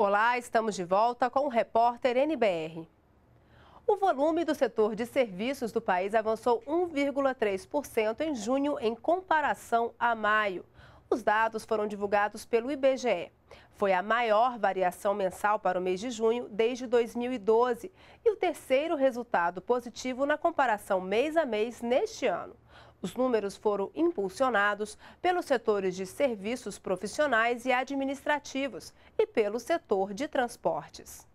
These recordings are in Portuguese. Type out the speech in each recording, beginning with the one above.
Olá, estamos de volta com o repórter NBR. O volume do setor de serviços do país avançou 1,3% em junho em comparação a maio. Os dados foram divulgados pelo IBGE. Foi a maior variação mensal para o mês de junho desde 2012 e o terceiro resultado positivo na comparação mês a mês neste ano. Os números foram impulsionados pelos setores de serviços profissionais e administrativos e pelo setor de transportes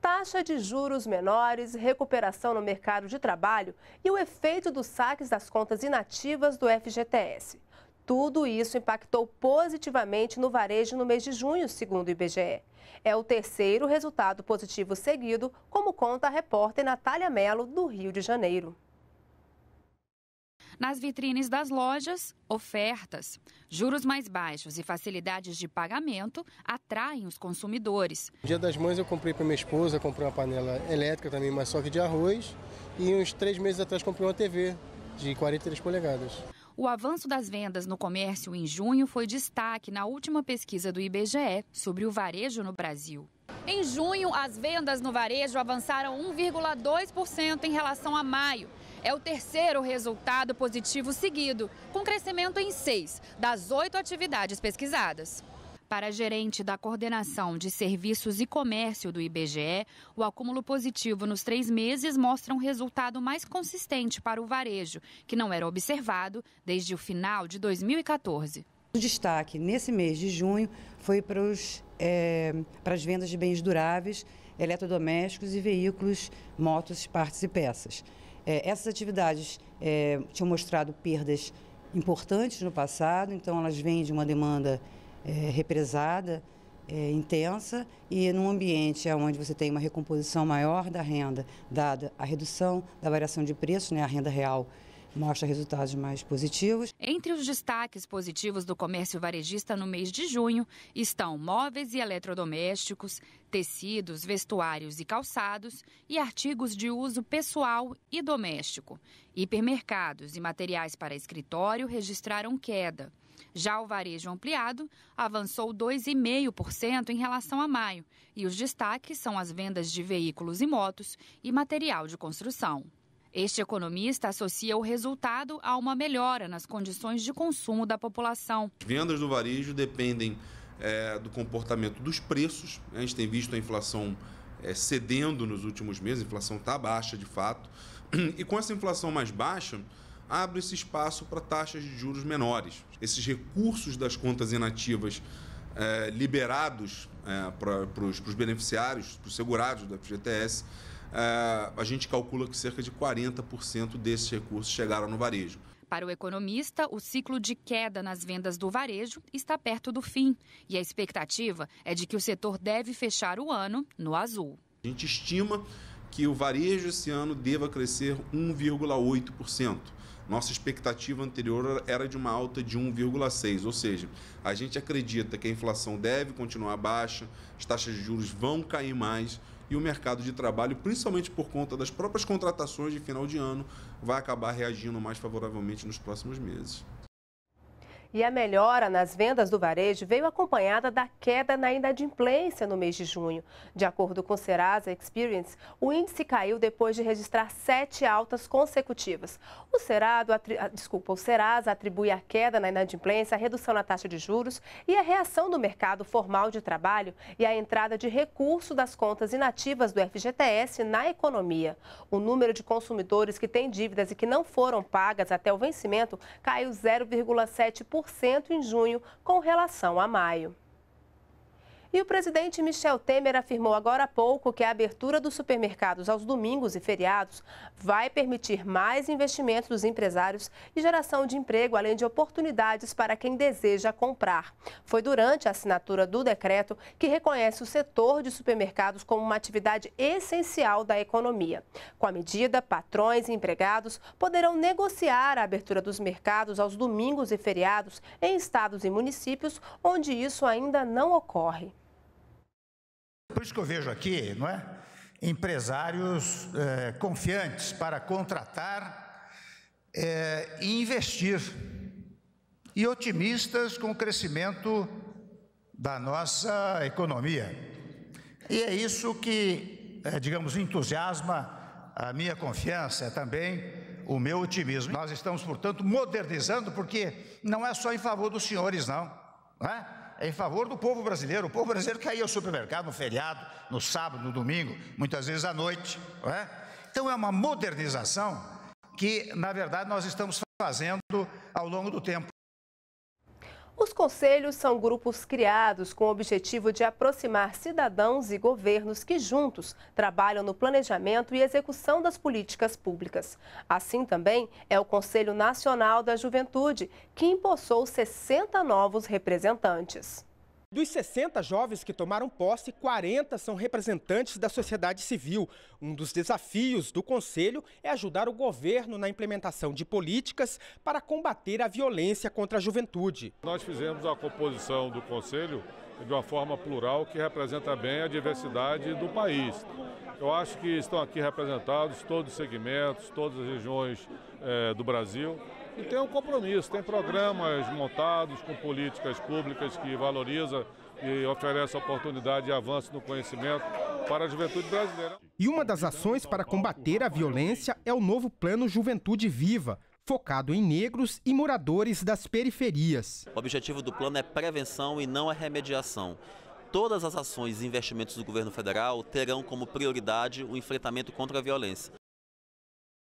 taxa de juros menores, recuperação no mercado de trabalho e o efeito dos saques das contas inativas do FGTS. Tudo isso impactou positivamente no varejo no mês de junho, segundo o IBGE. É o terceiro resultado positivo seguido, como conta a repórter Natália Mello, do Rio de Janeiro. Nas vitrines das lojas, ofertas. Juros mais baixos e facilidades de pagamento atraem os consumidores. No dia das mães eu comprei para minha esposa, comprei uma panela elétrica também, mas só que de arroz. E uns três meses atrás comprei uma TV de 43 polegadas. O avanço das vendas no comércio em junho foi destaque na última pesquisa do IBGE sobre o varejo no Brasil. Em junho, as vendas no varejo avançaram 1,2% em relação a maio. É o terceiro resultado positivo seguido, com crescimento em seis das oito atividades pesquisadas. Para a gerente da Coordenação de Serviços e Comércio do IBGE, o acúmulo positivo nos três meses mostra um resultado mais consistente para o varejo, que não era observado desde o final de 2014. O destaque nesse mês de junho foi para, os, é, para as vendas de bens duráveis, eletrodomésticos e veículos, motos, partes e peças. É, essas atividades é, tinham mostrado perdas importantes no passado, então elas vêm de uma demanda represada, intensa, e num ambiente onde você tem uma recomposição maior da renda, dada a redução da variação de preço, né, a renda real mostra resultados mais positivos. Entre os destaques positivos do comércio varejista no mês de junho estão móveis e eletrodomésticos, tecidos, vestuários e calçados e artigos de uso pessoal e doméstico. Hipermercados e materiais para escritório registraram queda. Já o varejo ampliado avançou 2,5% em relação a maio, e os destaques são as vendas de veículos e motos e material de construção. Este economista associa o resultado a uma melhora nas condições de consumo da população. Vendas do varejo dependem é, do comportamento dos preços. Né? A gente tem visto a inflação é, cedendo nos últimos meses, a inflação está baixa de fato. E com essa inflação mais baixa, abre-se espaço para taxas de juros menores. Esses recursos das contas inativas é, liberados é, para os beneficiários, para os segurados do FGTS, ah, a gente calcula que cerca de 40% desses recursos chegaram no varejo. Para o economista, o ciclo de queda nas vendas do varejo está perto do fim e a expectativa é de que o setor deve fechar o ano no azul. A gente estima que o varejo esse ano deva crescer 1,8%. Nossa expectativa anterior era de uma alta de 1,6, ou seja, a gente acredita que a inflação deve continuar baixa, as taxas de juros vão cair mais, e o mercado de trabalho, principalmente por conta das próprias contratações de final de ano, vai acabar reagindo mais favoravelmente nos próximos meses. E a melhora nas vendas do varejo veio acompanhada da queda na inadimplência no mês de junho. De acordo com o Serasa Experience, o índice caiu depois de registrar sete altas consecutivas. O, Serado, atri... Ah, desculpa, o Serasa atribui a queda na inadimplência à redução na taxa de juros e à reação do mercado formal de trabalho e à entrada de recurso das contas inativas do FGTS na economia. O número de consumidores que têm dívidas e que não foram pagas até o vencimento caiu 0,7% em junho com relação a maio. E o presidente Michel Temer afirmou agora há pouco que a abertura dos supermercados aos domingos e feriados vai permitir mais investimentos dos empresários e geração de emprego, além de oportunidades para quem deseja comprar. Foi durante a assinatura do decreto que reconhece o setor de supermercados como uma atividade essencial da economia. Com a medida, patrões e empregados poderão negociar a abertura dos mercados aos domingos e feriados em estados e municípios onde isso ainda não ocorre. Por isso que eu vejo aqui, não é? Empresários é, confiantes para contratar é, e investir, e otimistas com o crescimento da nossa economia. E é isso que, é, digamos, entusiasma a minha confiança, é também o meu otimismo. Nós estamos, portanto, modernizando, porque não é só em favor dos senhores, não. não é? em favor do povo brasileiro. O povo brasileiro caía ir ao supermercado no feriado, no sábado, no domingo, muitas vezes à noite. É? Então é uma modernização que, na verdade, nós estamos fazendo ao longo do tempo. Os conselhos são grupos criados com o objetivo de aproximar cidadãos e governos que juntos trabalham no planejamento e execução das políticas públicas. Assim também é o Conselho Nacional da Juventude, que empossou 60 novos representantes. Dos 60 jovens que tomaram posse, 40 são representantes da sociedade civil. Um dos desafios do Conselho é ajudar o governo na implementação de políticas para combater a violência contra a juventude. Nós fizemos a composição do Conselho de uma forma plural que representa bem a diversidade do país. Eu acho que estão aqui representados todos os segmentos, todas as regiões eh, do Brasil e tem um compromisso, tem programas montados com políticas públicas que valoriza e oferece oportunidade de avanço no conhecimento para a juventude brasileira. E uma das ações para combater a violência é o novo plano Juventude Viva, focado em negros e moradores das periferias. O objetivo do plano é prevenção e não a remediação. Todas as ações e investimentos do governo federal terão como prioridade o enfrentamento contra a violência.